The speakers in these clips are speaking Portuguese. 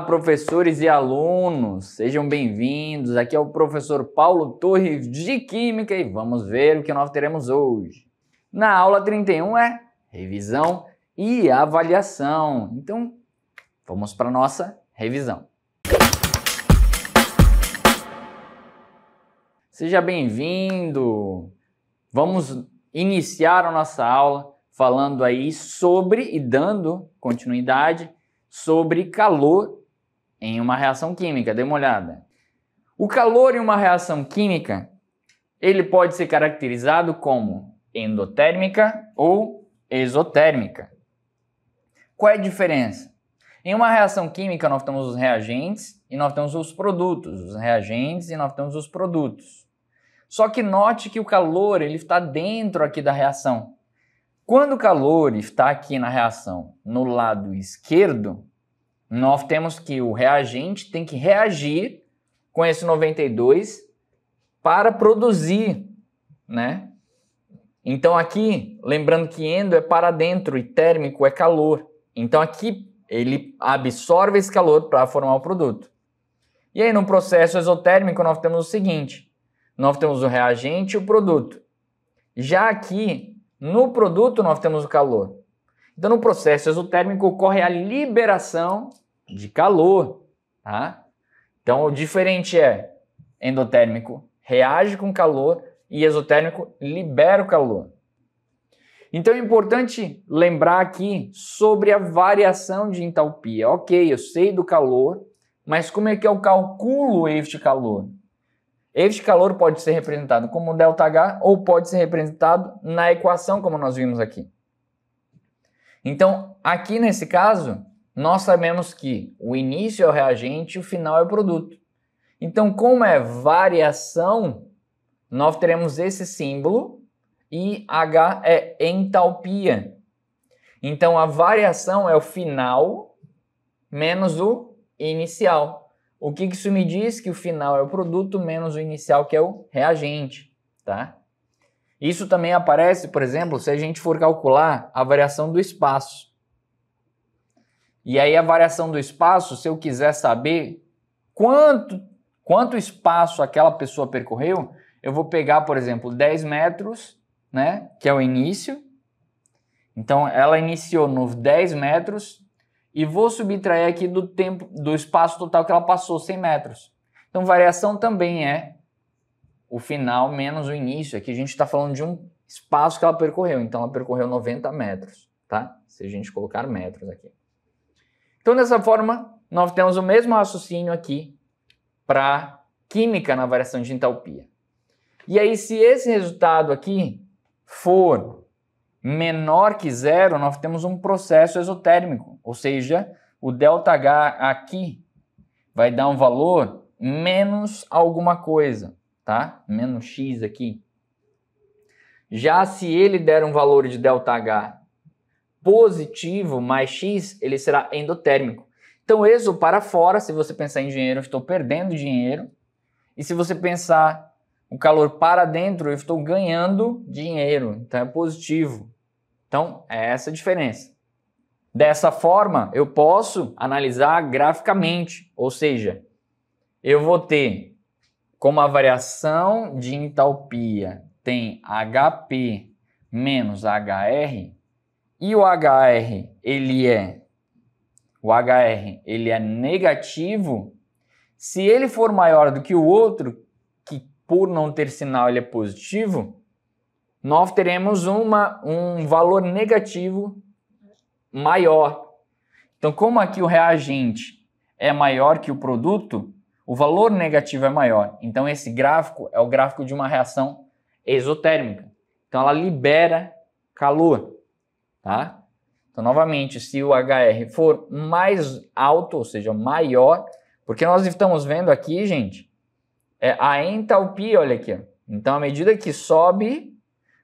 Olá, professores e alunos, sejam bem-vindos. Aqui é o professor Paulo Torres de Química e vamos ver o que nós teremos hoje. Na aula 31 é revisão e avaliação. Então, vamos para a nossa revisão. Seja bem-vindo. Vamos iniciar a nossa aula falando aí sobre e dando continuidade sobre calor em uma reação química. Dê uma olhada. O calor em uma reação química, ele pode ser caracterizado como endotérmica ou exotérmica. Qual é a diferença? Em uma reação química, nós temos os reagentes e nós temos os produtos. Os reagentes e nós temos os produtos. Só que note que o calor ele está dentro aqui da reação. Quando o calor está aqui na reação, no lado esquerdo, nós temos que o reagente tem que reagir com esse 92 para produzir, né? Então aqui, lembrando que endo é para dentro e térmico é calor. Então aqui ele absorve esse calor para formar o produto. E aí no processo exotérmico nós temos o seguinte: nós temos o reagente e o produto. Já aqui no produto nós temos o calor. Então no processo exotérmico ocorre a liberação de calor, tá? Então o diferente é endotérmico reage com calor e exotérmico libera o calor. Então é importante lembrar aqui sobre a variação de entalpia. Ok, eu sei do calor, mas como é que eu calculo este calor? Este calor pode ser representado como ΔH ou pode ser representado na equação, como nós vimos aqui. Então, aqui nesse caso, nós sabemos que o início é o reagente e o final é o produto. Então, como é variação, nós teremos esse símbolo e H é entalpia. Então, a variação é o final menos o inicial. O que, que isso me diz? Que o final é o produto menos o inicial, que é o reagente, tá? Isso também aparece, por exemplo, se a gente for calcular a variação do espaço. E aí a variação do espaço, se eu quiser saber quanto, quanto espaço aquela pessoa percorreu, eu vou pegar, por exemplo, 10 metros, né, que é o início. Então ela iniciou nos 10 metros e vou subtrair aqui do tempo do espaço total que ela passou, 100 metros. Então variação também é o final menos o início. Aqui a gente está falando de um espaço que ela percorreu. Então ela percorreu 90 metros, tá? Se a gente colocar metros aqui. Então, dessa forma, nós temos o mesmo raciocínio aqui para química na variação de entalpia. E aí, se esse resultado aqui for menor que zero, nós temos um processo exotérmico, ou seja, o ΔH aqui vai dar um valor menos alguma coisa, tá? Menos x aqui. Já se ele der um valor de ΔH positivo mais X, ele será endotérmico. Então, isso para fora, se você pensar em dinheiro, eu estou perdendo dinheiro. E se você pensar o calor para dentro, eu estou ganhando dinheiro. Então, é positivo. Então, é essa a diferença. Dessa forma, eu posso analisar graficamente, ou seja, eu vou ter como a variação de entalpia tem HP menos HR, e o HR, ele é o HR, ele é negativo, se ele for maior do que o outro, que por não ter sinal ele é positivo, nós teremos uma, um valor negativo maior. Então, como aqui o reagente é maior que o produto, o valor negativo é maior. Então, esse gráfico é o gráfico de uma reação exotérmica. Então, ela libera calor tá? Então, novamente, se o HR for mais alto, ou seja, maior, porque nós estamos vendo aqui, gente, é a entalpia, olha aqui. Então, à medida que sobe,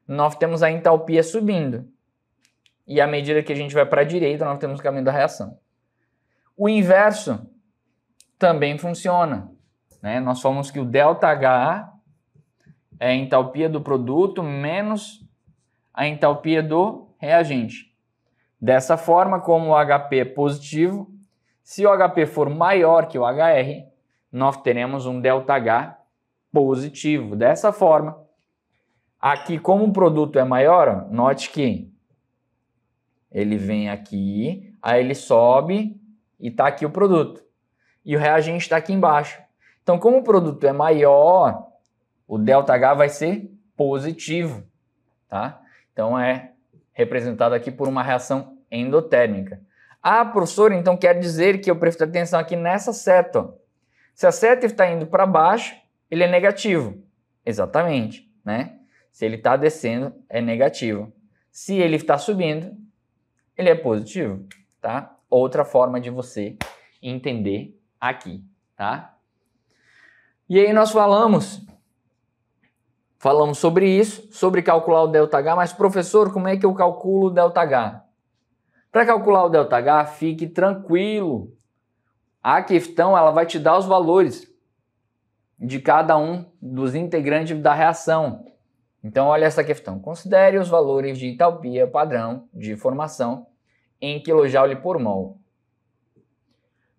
nós temos a entalpia subindo. E à medida que a gente vai para a direita, nós temos o caminho da reação. O inverso também funciona. Né? Nós falamos que o ΔH é a entalpia do produto menos a entalpia do reagente. É Dessa forma, como o HP é positivo, se o HP for maior que o HR, nós teremos um ΔH positivo. Dessa forma, aqui como o produto é maior, note que ele vem aqui, aí ele sobe e está aqui o produto. E o reagente está aqui embaixo. Então, como o produto é maior, o ΔH vai ser positivo, tá? Então, é representado aqui por uma reação endotérmica. Ah, professor, então quer dizer que eu preciso atenção aqui nessa seta. Ó. Se a seta está indo para baixo, ele é negativo. Exatamente, né? Se ele está descendo, é negativo. Se ele está subindo, ele é positivo, tá? Outra forma de você entender aqui, tá? E aí nós falamos Falamos sobre isso, sobre calcular o ΔH, mas professor, como é que eu calculo o ΔH? Para calcular o ΔH, fique tranquilo. A questão ela vai te dar os valores de cada um dos integrantes da reação. Então, olha essa questão. Considere os valores de entalpia padrão de formação em kJ por mol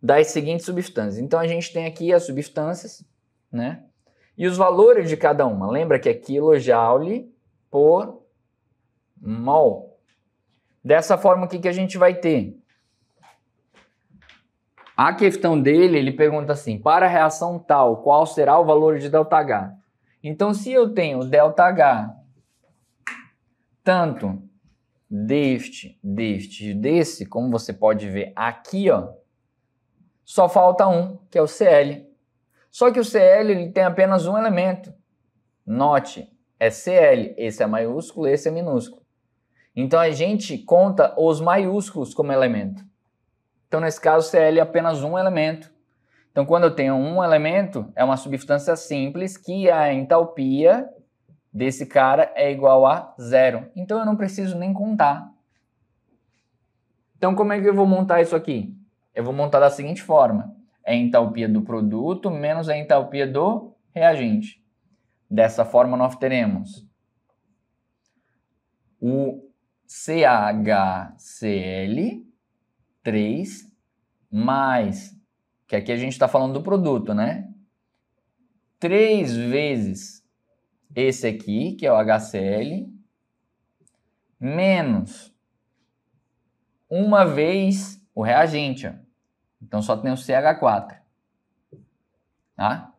das seguintes substâncias. Então, a gente tem aqui as substâncias, né? E os valores de cada uma. Lembra que é kilojoule por mol. Dessa forma, o que, que a gente vai ter? A questão dele, ele pergunta assim: para a reação tal, qual será o valor de ΔH? Então, se eu tenho ΔH tanto deste, deste, desse, como você pode ver aqui, ó, só falta um, que é o Cl. Só que o CL ele tem apenas um elemento. Note, é CL, esse é maiúsculo, esse é minúsculo. Então a gente conta os maiúsculos como elemento. Então nesse caso CL é apenas um elemento. Então quando eu tenho um elemento, é uma substância simples que a entalpia desse cara é igual a zero. Então eu não preciso nem contar. Então como é que eu vou montar isso aqui? Eu vou montar da seguinte forma é a entalpia do produto menos a entalpia do reagente. Dessa forma, nós teremos o CHCl3 mais, que aqui a gente está falando do produto, né? Três vezes esse aqui, que é o HCl, menos uma vez o reagente, ó então só tem o CH4. Tá?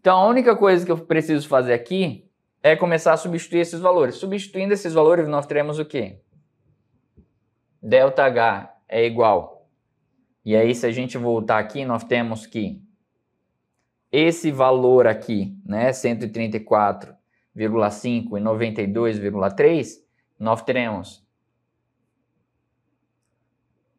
Então a única coisa que eu preciso fazer aqui é começar a substituir esses valores. Substituindo esses valores, nós teremos o quê? Delta H é igual. E aí, se a gente voltar aqui, nós temos que esse valor aqui, né, 134,5 e 92,3, nós teremos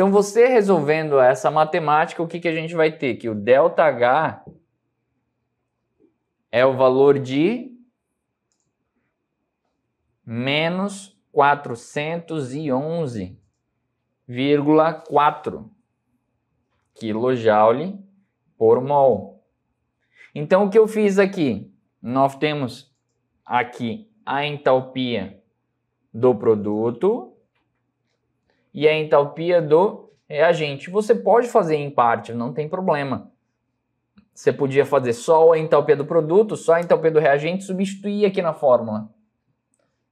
Então, você resolvendo essa matemática, o que, que a gente vai ter? Que o ΔH é o valor de menos 411,4 kJ por mol. Então, o que eu fiz aqui? Nós temos aqui a entalpia do produto, e a entalpia do reagente. Você pode fazer em parte, não tem problema. Você podia fazer só a entalpia do produto, só a entalpia do reagente, substituir aqui na fórmula.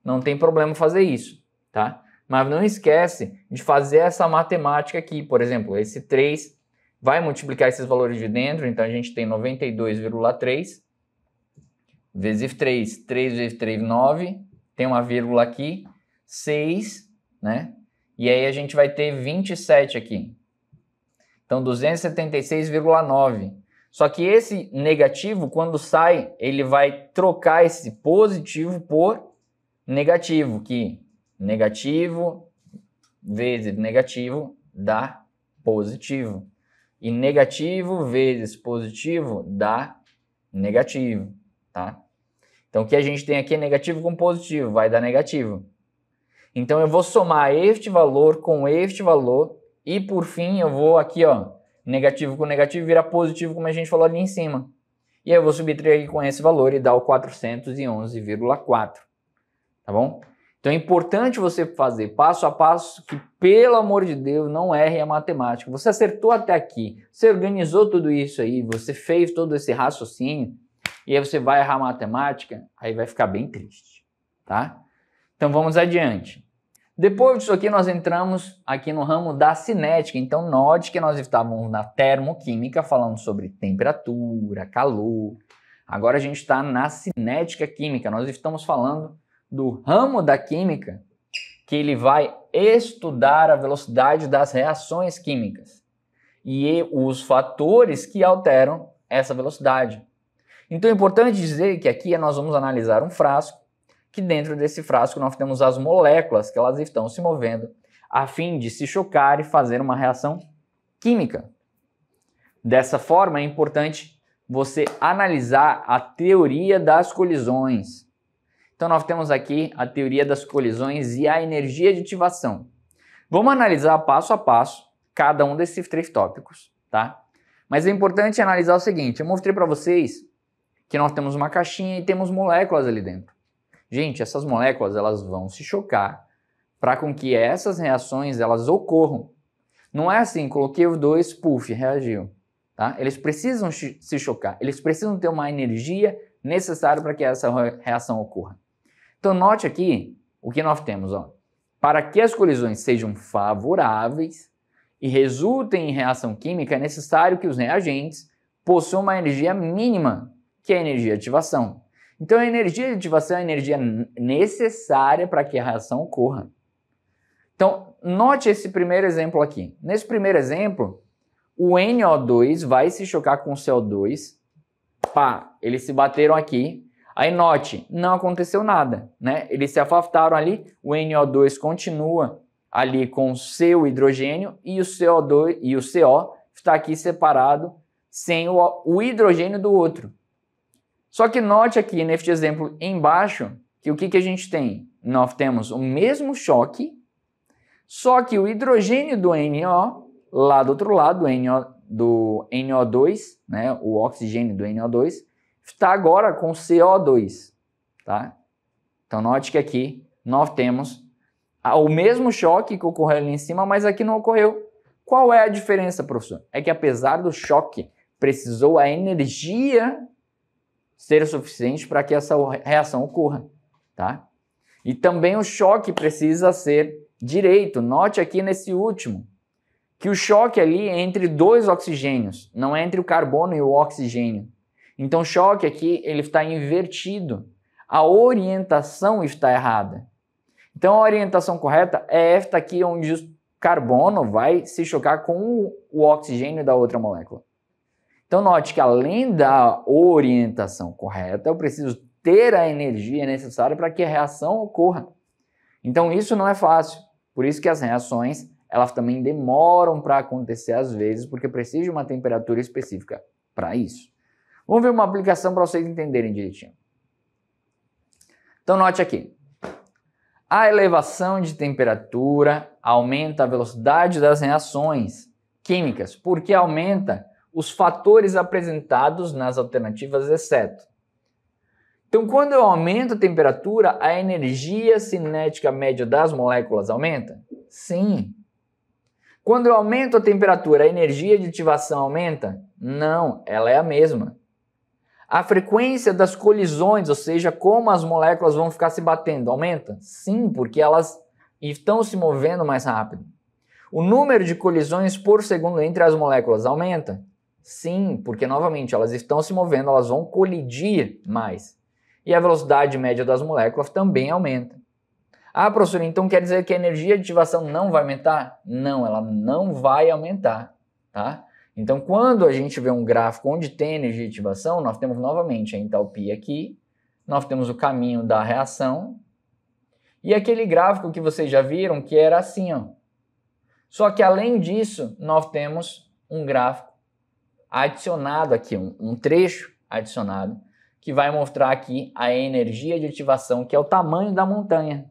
Não tem problema fazer isso, tá? Mas não esquece de fazer essa matemática aqui, por exemplo, esse 3 vai multiplicar esses valores de dentro, então a gente tem 92,3 vezes 3, 3 vezes 3, 9, tem uma vírgula aqui, 6, né? E aí a gente vai ter 27 aqui. Então 276,9. Só que esse negativo, quando sai, ele vai trocar esse positivo por negativo, que negativo vezes negativo dá positivo. E negativo vezes positivo dá negativo, tá? Então o que a gente tem aqui é negativo com positivo, vai dar negativo. Então eu vou somar este valor com este valor e por fim eu vou aqui, ó, negativo com negativo vira positivo como a gente falou ali em cima. E aí eu vou subtrair aqui com esse valor e dar o 411,4, tá bom? Então é importante você fazer passo a passo que, pelo amor de Deus, não erre a matemática. Você acertou até aqui, você organizou tudo isso aí, você fez todo esse raciocínio, e aí você vai errar a matemática, aí vai ficar bem triste, tá? Então vamos adiante. Depois disso aqui, nós entramos aqui no ramo da cinética. Então, note que nós estávamos na termoquímica, falando sobre temperatura, calor. Agora a gente está na cinética química. Nós estamos falando do ramo da química que ele vai estudar a velocidade das reações químicas e os fatores que alteram essa velocidade. Então é importante dizer que aqui nós vamos analisar um frasco que dentro desse frasco nós temos as moléculas que elas estão se movendo a fim de se chocar e fazer uma reação química. Dessa forma, é importante você analisar a teoria das colisões. Então, nós temos aqui a teoria das colisões e a energia de ativação. Vamos analisar passo a passo cada um desses três tópicos, tá? Mas é importante analisar o seguinte: eu mostrei para vocês que nós temos uma caixinha e temos moléculas ali dentro. Gente, essas moléculas elas vão se chocar para com que essas reações elas ocorram. Não é assim, coloquei o dois, puff, reagiu. Tá? Eles precisam se chocar, eles precisam ter uma energia necessária para que essa reação ocorra. Então note aqui o que nós temos. Ó. Para que as colisões sejam favoráveis e resultem em reação química, é necessário que os reagentes possuam uma energia mínima, que é a energia de ativação. Então a energia de ativação é a energia necessária para que a reação ocorra. Então, note esse primeiro exemplo aqui. Nesse primeiro exemplo, o NO2 vai se chocar com o CO2. Pá, eles se bateram aqui. Aí note, não aconteceu nada, né? Eles se afastaram ali, o NO2 continua ali com seu hidrogênio e o CO2 e o CO está aqui separado sem o, o hidrogênio do outro. Só que note aqui neste exemplo embaixo que o que, que a gente tem? Nós temos o mesmo choque, só que o hidrogênio do NO, lá do outro lado, do, NO, do NO2, né, o oxigênio do NO2, está agora com CO2. Tá? Então note que aqui nós temos o mesmo choque que ocorreu ali em cima, mas aqui não ocorreu. Qual é a diferença, professor? É que apesar do choque, precisou a energia ser o suficiente para que essa reação ocorra, tá? E também o choque precisa ser direito. Note aqui nesse último que o choque ali é entre dois oxigênios, não é entre o carbono e o oxigênio. Então o choque aqui ele está invertido. A orientação está errada. Então a orientação correta é esta aqui onde o carbono vai se chocar com o oxigênio da outra molécula. Então, note que além da orientação correta, eu preciso ter a energia necessária para que a reação ocorra. Então, isso não é fácil. Por isso que as reações, elas também demoram para acontecer às vezes, porque precisa de uma temperatura específica para isso. Vamos ver uma aplicação para vocês entenderem direitinho. Então, note aqui. A elevação de temperatura aumenta a velocidade das reações químicas, porque aumenta os fatores apresentados nas alternativas, exceto. Então, quando eu aumento a temperatura, a energia cinética média das moléculas aumenta? Sim. Quando eu aumento a temperatura, a energia de ativação aumenta? Não, ela é a mesma. A frequência das colisões, ou seja, como as moléculas vão ficar se batendo, aumenta? Sim, porque elas estão se movendo mais rápido. O número de colisões por segundo entre as moléculas aumenta? Sim, porque novamente elas estão se movendo, elas vão colidir mais. E a velocidade média das moléculas também aumenta. Ah, professor, então quer dizer que a energia de ativação não vai aumentar? Não, ela não vai aumentar, tá? Então, quando a gente vê um gráfico onde tem energia de ativação, nós temos novamente a entalpia aqui, nós temos o caminho da reação e aquele gráfico que vocês já viram que era assim, ó. Só que além disso, nós temos um gráfico adicionado aqui, um, um trecho adicionado, que vai mostrar aqui a energia de ativação, que é o tamanho da montanha.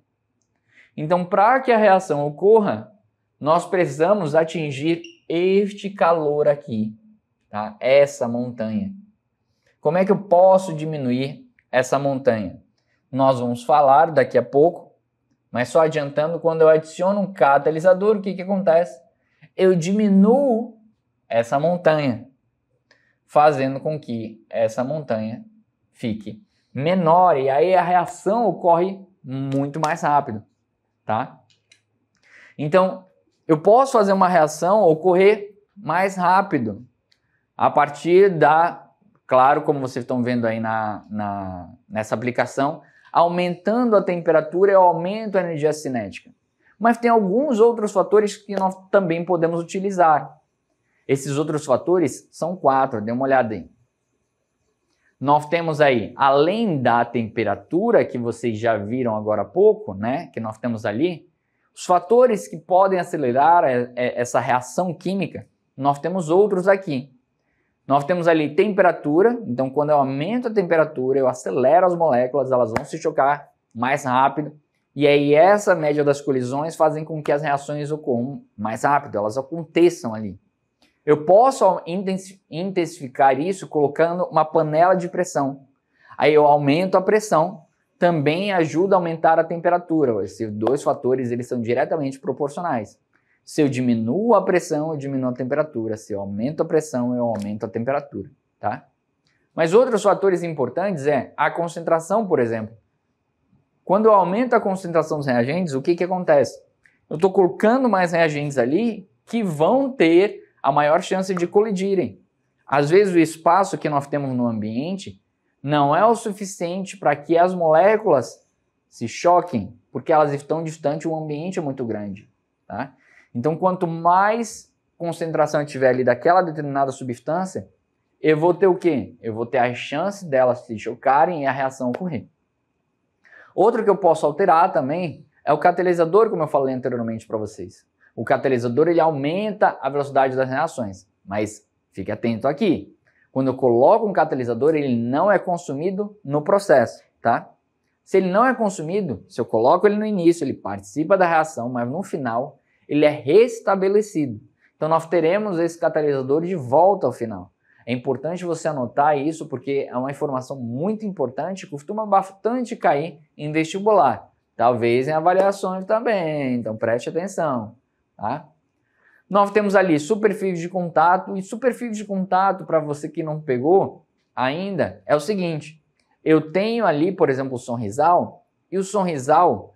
Então, para que a reação ocorra, nós precisamos atingir este calor aqui, tá? essa montanha. Como é que eu posso diminuir essa montanha? Nós vamos falar daqui a pouco, mas só adiantando, quando eu adiciono um catalisador, o que, que acontece? Eu diminuo essa montanha fazendo com que essa montanha fique menor e aí a reação ocorre muito mais rápido, tá? Então, eu posso fazer uma reação ocorrer mais rápido a partir da, claro, como vocês estão vendo aí na, na nessa aplicação, aumentando a temperatura eu aumento a energia cinética. Mas tem alguns outros fatores que nós também podemos utilizar. Esses outros fatores são quatro, dê uma olhada aí. Nós temos aí, além da temperatura que vocês já viram agora há pouco, né, que nós temos ali, os fatores que podem acelerar é, é, essa reação química, nós temos outros aqui. Nós temos ali temperatura, então quando eu aumento a temperatura, eu acelero as moléculas, elas vão se chocar mais rápido, e aí essa média das colisões fazem com que as reações ocorram mais rápido, elas aconteçam ali. Eu posso intensificar isso colocando uma panela de pressão. Aí eu aumento a pressão, também ajuda a aumentar a temperatura. Esses dois fatores eles são diretamente proporcionais. Se eu diminuo a pressão, eu diminuo a temperatura. Se eu aumento a pressão, eu aumento a temperatura, tá? Mas outros fatores importantes é a concentração, por exemplo. Quando eu aumento a concentração dos reagentes, o que, que acontece? Eu estou colocando mais reagentes ali que vão ter a maior chance de colidirem. Às vezes, o espaço que nós temos no ambiente não é o suficiente para que as moléculas se choquem, porque elas estão distantes, o ambiente é muito grande. Tá? Então, quanto mais concentração tiver ali daquela determinada substância, eu vou ter o quê? Eu vou ter a chance delas se chocarem e a reação ocorrer. Outro que eu posso alterar também é o catalisador, como eu falei anteriormente para vocês o catalisador ele aumenta a velocidade das reações. Mas fique atento aqui. Quando eu coloco um catalisador, ele não é consumido no processo, tá? Se ele não é consumido, se eu coloco ele no início, ele participa da reação, mas no final ele é restabelecido. Então nós teremos esse catalisador de volta ao final. É importante você anotar isso porque é uma informação muito importante, costuma bastante cair em vestibular, talvez em avaliações também, então preste atenção. Tá? Nós temos ali superfície de contato e superfície de contato, para você que não pegou ainda, é o seguinte. Eu tenho ali, por exemplo, o sonrisal e o sonrisal,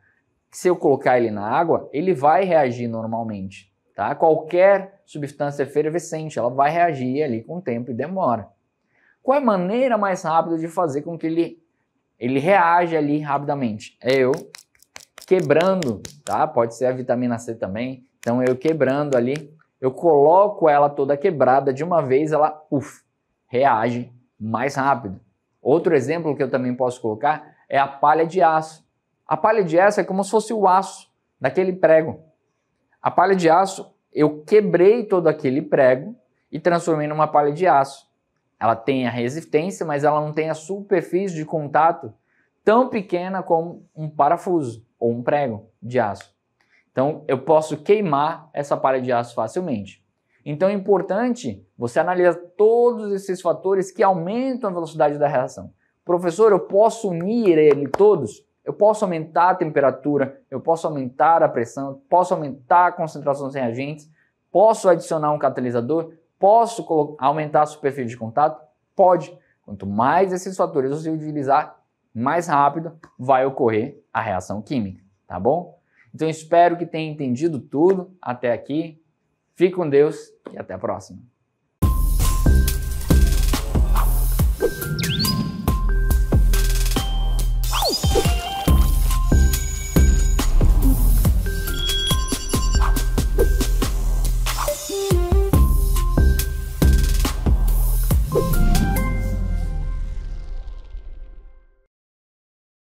se eu colocar ele na água, ele vai reagir normalmente. Tá? Qualquer substância efervescente, ela vai reagir ali com o tempo e demora. Qual é a maneira mais rápida de fazer com que ele, ele reaja ali rapidamente? É eu quebrando, tá? Pode ser a vitamina C também, então eu quebrando ali, eu coloco ela toda quebrada de uma vez, ela uf, reage mais rápido. Outro exemplo que eu também posso colocar é a palha de aço. A palha de aço é como se fosse o aço daquele prego. A palha de aço, eu quebrei todo aquele prego e transformei numa palha de aço. Ela tem a resistência, mas ela não tem a superfície de contato tão pequena como um parafuso ou um prego de aço. Então, eu posso queimar essa palha de aço facilmente. Então, é importante você analisar todos esses fatores que aumentam a velocidade da reação. Professor, eu posso unir ele todos? Eu posso aumentar a temperatura, eu posso aumentar a pressão, posso aumentar a concentração dos reagentes, posso adicionar um catalisador, posso aumentar a superfície de contato? Pode. Quanto mais esses fatores você utilizar, mais rápido vai ocorrer a reação química, tá bom? Então espero que tenha entendido tudo até aqui. Fique com Deus e até a próxima.